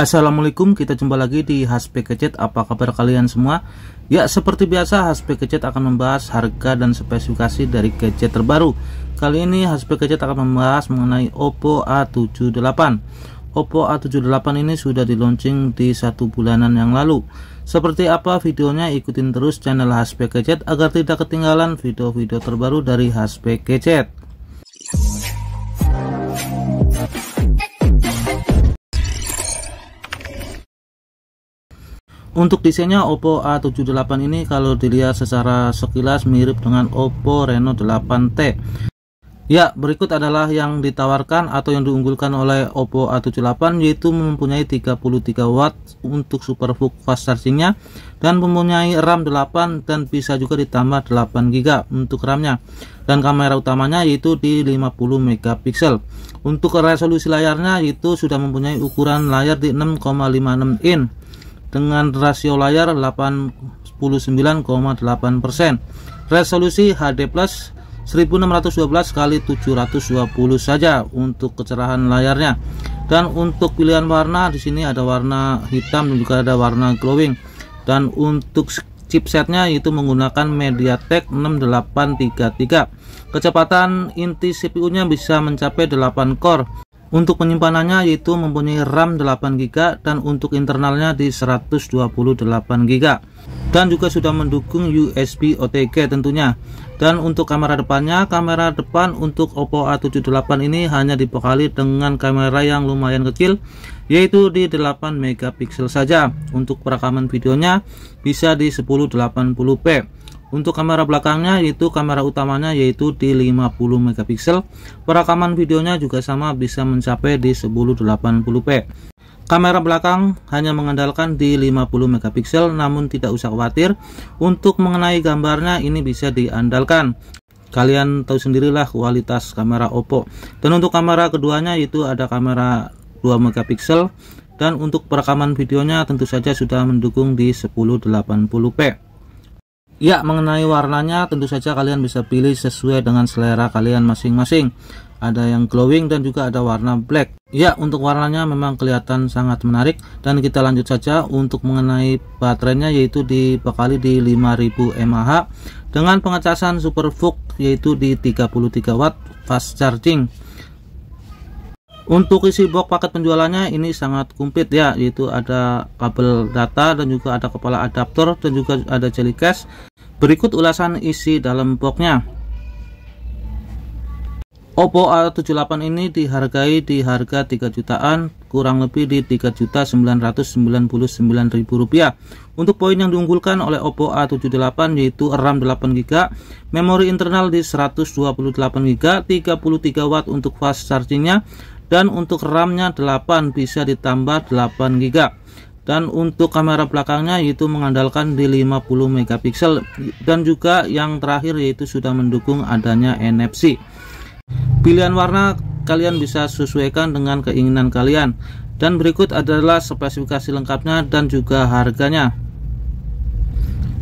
Assalamualaikum, kita jumpa lagi di HSP Kecet. Apa kabar kalian semua? Ya, seperti biasa HSP Kecet akan membahas harga dan spesifikasi dari gadget terbaru. Kali ini HSP Kecet akan membahas mengenai Oppo A78. Oppo A78 ini sudah di di satu bulanan yang lalu. Seperti apa videonya ikutin terus channel HSP Kecet agar tidak ketinggalan video-video terbaru dari HSP Kecet. Untuk desainnya Oppo A78 ini kalau dilihat secara sekilas mirip dengan Oppo Reno 8T. Ya, berikut adalah yang ditawarkan atau yang diunggulkan oleh Oppo A78 yaitu mempunyai 33 watt untuk super fast charging-nya dan mempunyai RAM 8 dan bisa juga ditambah 8 GB untuk RAM-nya dan kamera utamanya yaitu di 50 megapiksel. Untuk resolusi layarnya yaitu sudah mempunyai ukuran layar di 6,56 in dengan rasio layar 89,8%. Resolusi HD Plus 1612 kali 720 saja untuk kecerahan layarnya. Dan untuk pilihan warna di sini ada warna hitam dan juga ada warna glowing. Dan untuk chipsetnya itu menggunakan MediaTek 6833. Kecepatan inti CPU-nya bisa mencapai 8 core. Untuk penyimpanannya yaitu mempunyai RAM 8GB dan untuk internalnya di 128GB. Dan juga sudah mendukung USB OTG tentunya. Dan untuk kamera depannya, kamera depan untuk Oppo A78 ini hanya dibekali dengan kamera yang lumayan kecil yaitu di 8 megapiksel saja. Untuk perekaman videonya bisa di 1080p untuk kamera belakangnya yaitu kamera utamanya yaitu di 50 megapiksel. Perekaman videonya juga sama bisa mencapai di 1080p. Kamera belakang hanya mengandalkan di 50 megapiksel namun tidak usah khawatir untuk mengenai gambarnya ini bisa diandalkan. Kalian tahu sendirilah kualitas kamera Oppo. Dan untuk kamera keduanya itu ada kamera 2 megapiksel dan untuk perekaman videonya tentu saja sudah mendukung di 1080p. Ya, mengenai warnanya tentu saja kalian bisa pilih sesuai dengan selera kalian masing-masing. Ada yang glowing dan juga ada warna black. Ya, untuk warnanya memang kelihatan sangat menarik dan kita lanjut saja untuk mengenai baterainya yaitu dibekali di 5000 mAh dengan pengecasan super fog yaitu di 33 watt fast charging. Untuk isi box paket penjualannya ini sangat komplit ya, yaitu ada kabel data dan juga ada kepala adaptor dan juga ada jelly case Berikut ulasan isi dalam boxnya. Oppo A78 ini dihargai di harga 3 jutaan kurang lebih di 3.999.000 rupiah untuk poin yang diunggulkan oleh Oppo A78 yaitu RAM 8GB memori internal di 128GB 33W untuk fast chargingnya dan untuk RAM-nya 8 bisa ditambah 8GB dan untuk kamera belakangnya yaitu mengandalkan di 50 megapiksel dan juga yang terakhir yaitu sudah mendukung adanya NFC pilihan warna kalian bisa sesuaikan dengan keinginan kalian dan berikut adalah spesifikasi lengkapnya dan juga harganya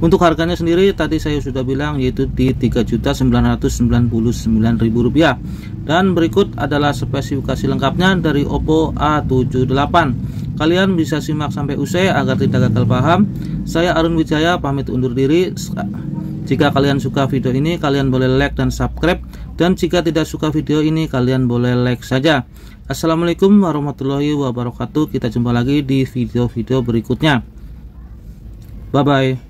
untuk harganya sendiri tadi saya sudah bilang yaitu di 3.999.000 rupiah. dan berikut adalah spesifikasi lengkapnya dari Oppo A78 Kalian bisa simak sampai usai agar tidak gagal paham. Saya Arun Wijaya pamit undur diri. Jika kalian suka video ini, kalian boleh like dan subscribe. Dan jika tidak suka video ini, kalian boleh like saja. Assalamualaikum warahmatullahi wabarakatuh. Kita jumpa lagi di video-video berikutnya. Bye-bye.